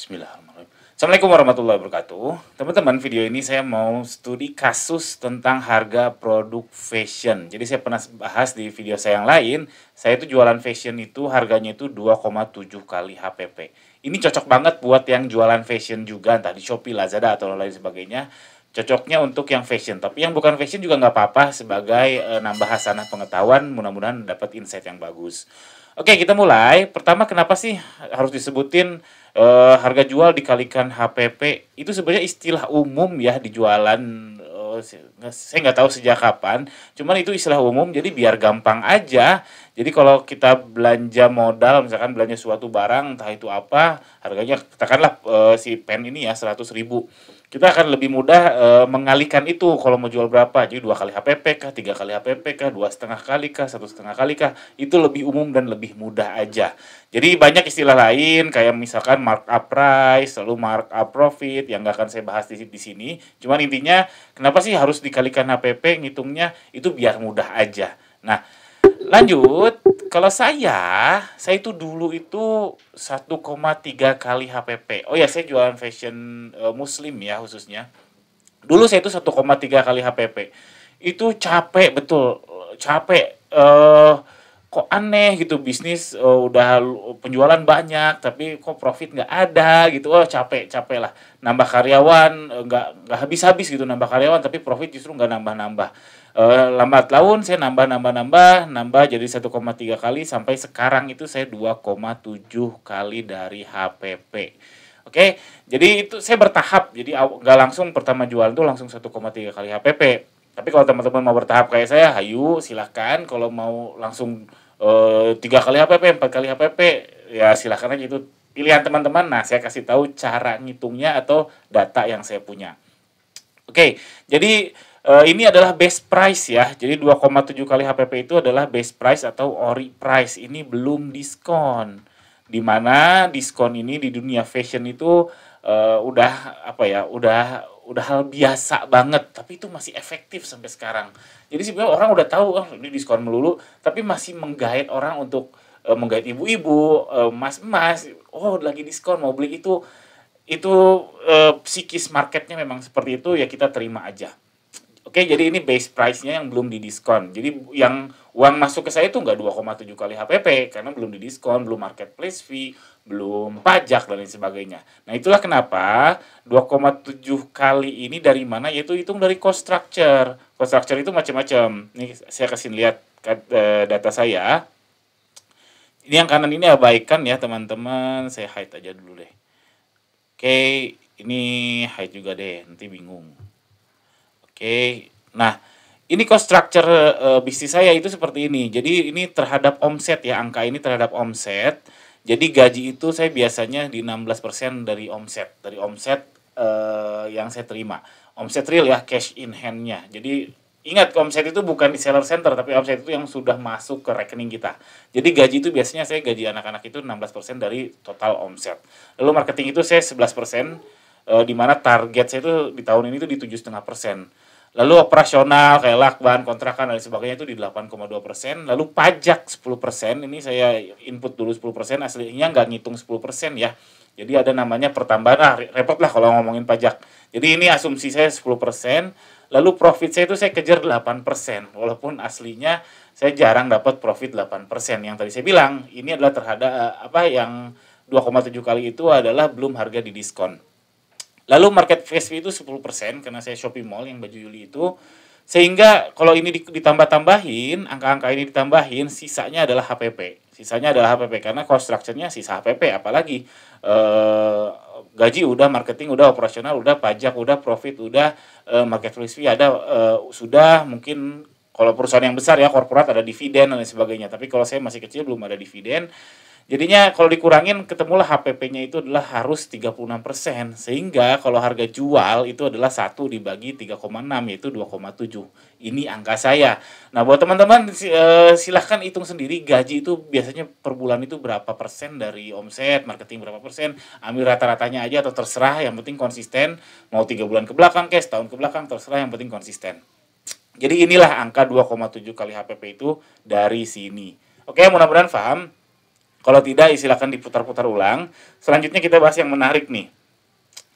Bismillahirrahmanirrahim. Assalamualaikum warahmatullahi wabarakatuh. Teman-teman, video ini saya mau studi kasus tentang harga produk fashion. Jadi saya pernah bahas di video saya yang lain, saya itu jualan fashion itu harganya itu 2,7 kali HPP. Ini cocok banget buat yang jualan fashion juga, entah di Shopee, Lazada, atau lain sebagainya cocoknya untuk yang fashion tapi yang bukan fashion juga nggak apa-apa sebagai e, nambah hasanah pengetahuan mudah-mudahan dapat insight yang bagus oke kita mulai pertama kenapa sih harus disebutin uh, harga jual dikalikan HPP itu sebenarnya istilah umum ya di jualan eh, saya nggak tahu sejak kapan cuman itu istilah umum jadi biar gampang aja jadi kalau kita belanja modal misalkan belanja suatu barang entah itu apa harganya katakanlah e, si pen ini ya seratus ribu kita akan lebih mudah e, mengalihkan itu kalau mau jual berapa jadi dua kali HPP kah tiga kali HPP kah dua setengah kali kah satu setengah kali kah itu lebih umum dan lebih mudah aja jadi banyak istilah lain kayak misalkan mark up price lalu up profit yang nggak akan saya bahas di, di sini cuman intinya kenapa sih harus dikalikan HPP ngitungnya itu biar mudah aja nah lanjut kalau saya saya itu dulu itu 1,3 kali HPP oh ya saya jualan fashion uh, muslim ya khususnya dulu saya itu 1,3 kali HPP itu capek betul capek uh, kok aneh gitu bisnis uh, udah penjualan banyak tapi kok profit nggak ada gitu oh capek capek lah nambah karyawan nggak nggak habis habis gitu nambah karyawan tapi profit justru nggak nambah nambah uh, lambat laun saya nambah nambah nambah nambah jadi 1,3 kali sampai sekarang itu saya 2,7 kali dari HPP. Oke, okay? jadi itu saya bertahap. Jadi nggak langsung pertama jual itu langsung 1,3 kali HPP. Tapi kalau teman-teman mau bertahap kayak saya, hayu silahkan. Kalau mau langsung eh, tiga e, kali HPP, empat kali HPP, ya silahkan aja itu pilihan teman-teman. Nah, saya kasih tahu cara ngitungnya atau data yang saya punya. Oke, okay, jadi Uh, ini adalah base price ya. Jadi 2,7 kali HPP itu adalah base price atau ori price. Ini belum diskon. Dimana diskon ini di dunia fashion itu uh, udah apa ya, udah udah hal biasa banget. Tapi itu masih efektif sampai sekarang. Jadi sebenarnya orang udah tahu oh, ini diskon melulu, tapi masih menggait orang untuk uh, menggait ibu-ibu, uh, mas-mas, oh lagi diskon mau beli itu itu e, psikis marketnya memang seperti itu ya kita terima aja Oke, jadi ini base price-nya yang belum didiskon. Jadi yang uang masuk ke saya itu nggak 2,7 kali HPP karena belum didiskon, belum marketplace fee, belum pajak dan lain sebagainya. Nah, itulah kenapa 2,7 kali ini dari mana yaitu hitung dari cost structure. Cost structure itu macam-macam. Nih saya kasih lihat eh, data saya. Ini yang kanan ini abaikan ya, teman-teman. Saya hide aja dulu deh. Oke, ini hide juga deh, nanti bingung okay. nah ini cost structure uh, bisnis saya itu seperti ini jadi ini terhadap omset ya angka ini terhadap omset jadi gaji itu saya biasanya di 16% dari omset dari omset uh, yang saya terima omset real ya cash in hand-nya. jadi ingat omset itu bukan di seller center tapi omset itu yang sudah masuk ke rekening kita jadi gaji itu biasanya saya gaji anak-anak itu 16% dari total omset lalu marketing itu saya 11% e, eh, di mana target saya itu di tahun ini itu di tujuh setengah persen Lalu operasional kayak lakban, kontrakan dan sebagainya itu di 8,2 persen. Lalu pajak 10 persen. Ini saya input dulu 10 persen. Aslinya nggak ngitung 10 persen ya. Jadi ada namanya pertambahan. Ah, repot lah kalau ngomongin pajak. Jadi ini asumsi saya 10 persen. Lalu profit saya itu saya kejar 8 persen. Walaupun aslinya saya jarang dapat profit 8 persen. Yang tadi saya bilang ini adalah terhadap eh, apa yang 2,7 kali itu adalah belum harga di diskon. Lalu market face fee itu 10% karena saya shopping Mall yang baju Yuli itu. Sehingga kalau ini ditambah-tambahin, angka-angka ini ditambahin, sisanya adalah HPP. Sisanya adalah HPP karena cost structure-nya sisa HPP apalagi eh, gaji udah, marketing udah, operasional udah, pajak udah, profit udah, eh, market face fee ada eh, sudah mungkin kalau perusahaan yang besar ya korporat ada dividen dan lain sebagainya. Tapi kalau saya masih kecil belum ada dividen Jadinya kalau dikurangin ketemulah HPP-nya itu adalah harus 36% sehingga kalau harga jual itu adalah 1 dibagi 3,6 yaitu 2,7. Ini angka saya. Nah, buat teman-teman eh, silahkan hitung sendiri gaji itu biasanya per bulan itu berapa persen dari omset, marketing berapa persen, ambil rata-ratanya aja atau terserah yang penting konsisten, mau tiga bulan ke belakang ke setahun ke belakang terserah yang penting konsisten. Jadi inilah angka 2,7 kali HPP itu dari sini. Oke, mudah-mudahan paham. Kalau tidak, silakan diputar-putar ulang. Selanjutnya kita bahas yang menarik nih,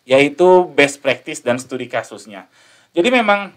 yaitu best practice dan studi kasusnya. Jadi memang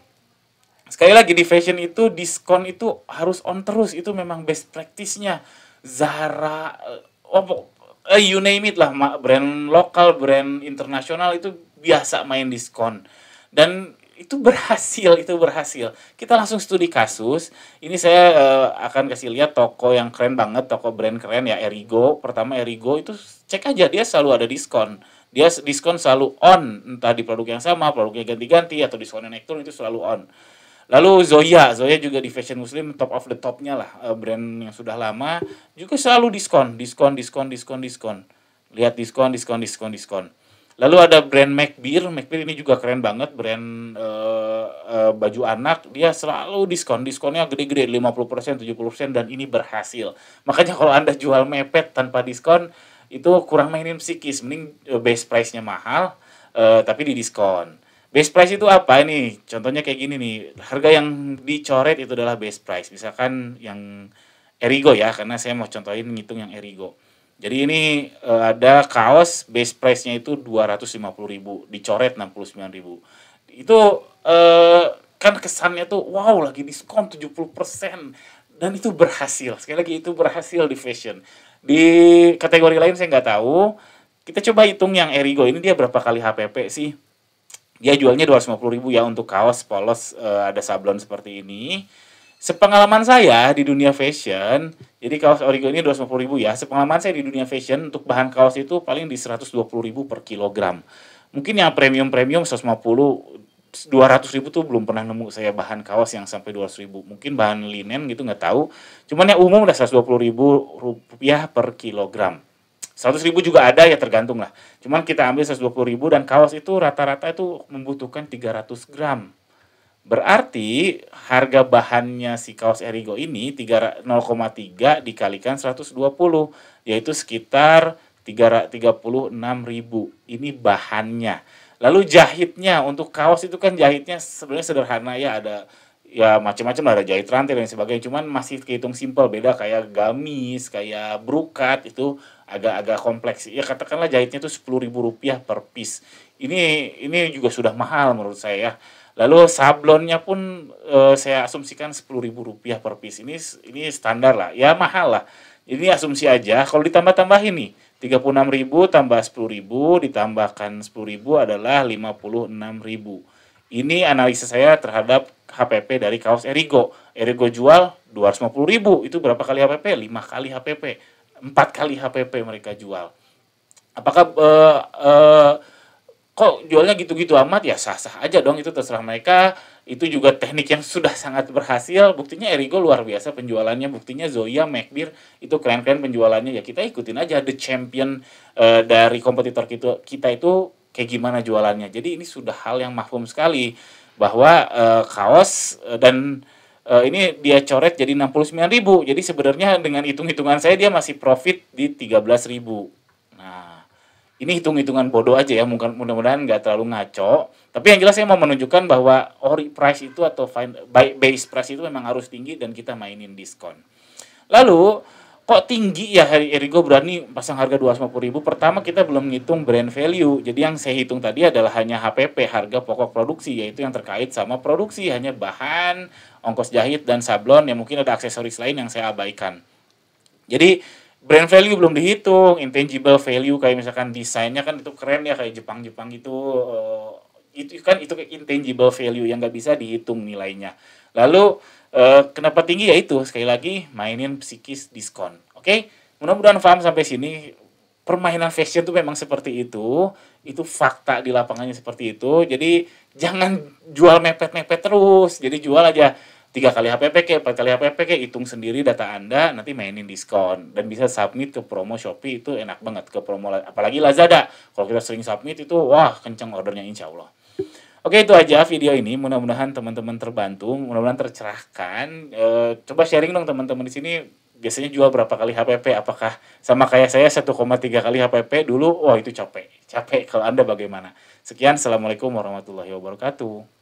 sekali lagi di fashion itu diskon itu harus on terus itu memang best practice-nya Zara eh, oh, eh, you name it lah brand lokal brand internasional itu biasa main diskon dan itu berhasil itu berhasil kita langsung studi kasus ini saya uh, akan kasih lihat toko yang keren banget toko brand keren ya Erigo pertama Erigo itu cek aja dia selalu ada diskon dia diskon selalu on entah di produk yang sama produknya ganti-ganti atau diskonnya naik turun itu selalu on lalu Zoya Zoya juga di fashion muslim top of the topnya lah uh, brand yang sudah lama juga selalu diskon diskon diskon diskon diskon lihat diskon diskon diskon diskon Lalu ada brand MacBeer, MacBeer ini juga keren banget, brand uh, uh, baju anak, dia selalu diskon, diskonnya gede-gede 50%, 70% dan ini berhasil. Makanya kalau Anda jual mepet tanpa diskon itu kurang mainin psikis, mending eh, base price-nya mahal uh, tapi di diskon. Base price itu apa ini? Contohnya kayak gini nih, harga yang dicoret itu adalah base price. Misalkan yang Erigo ya, karena saya mau contohin ngitung yang Erigo jadi ini uh, ada kaos base price-nya itu 250.000, dicoret 69.000. Itu uh, kan kesannya tuh wow lagi diskon 70% dan itu berhasil. Sekali lagi itu berhasil di fashion. Di kategori lain saya nggak tahu. Kita coba hitung yang Erigo ini dia berapa kali HPP sih? Dia jualnya 250.000 ya untuk kaos polos uh, ada sablon seperti ini Sepengalaman saya di dunia fashion, jadi kaos Origo ini 250 ribu ya. Sepengalaman saya di dunia fashion untuk bahan kaos itu paling di 120 ribu per kilogram. Mungkin yang premium-premium 150 200 ribu tuh belum pernah nemu saya bahan kaos yang sampai 200 ribu mungkin bahan linen gitu nggak tahu cuman yang umum udah 120 ribu rupiah per kilogram 100 ribu juga ada ya tergantung lah cuman kita ambil 120 ribu dan kaos itu rata-rata itu membutuhkan 300 gram Berarti harga bahannya si kaos Erigo ini 0,3 dikalikan 120 yaitu sekitar 336.000. Ini bahannya. Lalu jahitnya untuk kaos itu kan jahitnya sebenarnya sederhana ya ada ya macam-macam ada jahit rantai dan sebagainya cuman masih kehitung simpel beda kayak gamis kayak brukat itu agak-agak kompleks ya katakanlah jahitnya itu sepuluh ribu rupiah per piece ini ini juga sudah mahal menurut saya ya Lalu sablonnya pun uh, saya asumsikan sepuluh ribu rupiah per piece. Ini ini standar lah. Ya mahal lah. Ini asumsi aja. Kalau ditambah tambah ini tiga puluh enam ribu tambah sepuluh ribu ditambahkan sepuluh ribu adalah lima puluh enam ribu. Ini analisa saya terhadap HPP dari kaos Erigo. Erigo jual dua ratus lima puluh ribu. Itu berapa kali HPP? Lima kali HPP. Empat kali HPP mereka jual. Apakah uh, uh, kok jualnya gitu-gitu amat ya sah-sah aja dong itu terserah mereka itu juga teknik yang sudah sangat berhasil buktinya Erigo luar biasa penjualannya buktinya Zoya Macbeer itu keren-keren penjualannya ya kita ikutin aja the champion uh, dari kompetitor kita kita itu kayak gimana jualannya jadi ini sudah hal yang mahfum sekali bahwa uh, kaos uh, dan uh, ini dia coret jadi 69.000 jadi sebenarnya dengan hitung-hitungan saya dia masih profit di 13.000 ini hitung-hitungan bodoh aja ya mudah-mudahan nggak terlalu ngaco tapi yang jelas saya mau menunjukkan bahwa ori price itu atau find, buy base price itu memang harus tinggi dan kita mainin diskon lalu kok tinggi ya Erigo berani pasang harga 250 ribu pertama kita belum ngitung brand value jadi yang saya hitung tadi adalah hanya HPP harga pokok produksi yaitu yang terkait sama produksi hanya bahan ongkos jahit dan sablon yang mungkin ada aksesoris lain yang saya abaikan jadi brand value belum dihitung intangible value kayak misalkan desainnya kan itu keren ya kayak Jepang Jepang gitu uh, itu kan itu intangible value yang nggak bisa dihitung nilainya lalu uh, kenapa tinggi ya itu sekali lagi mainin psikis diskon oke okay? mudah-mudahan paham sampai sini permainan fashion tuh memang seperti itu itu fakta di lapangannya seperti itu jadi jangan jual mepet-mepet terus jadi jual aja tiga kali HPP ke empat kali HPP ke hitung sendiri data Anda, nanti mainin diskon dan bisa submit ke promo Shopee itu enak banget ke promo apalagi Lazada. Kalau kita sering submit itu wah kenceng ordernya insya Allah. Oke itu aja video ini mudah-mudahan teman-teman terbantu, mudah-mudahan tercerahkan. E, coba sharing dong teman-teman di sini biasanya jual berapa kali HPP? Apakah sama kayak saya 1,3 kali HPP dulu? Wah itu capek, capek kalau Anda bagaimana? Sekian, Assalamualaikum warahmatullahi wabarakatuh.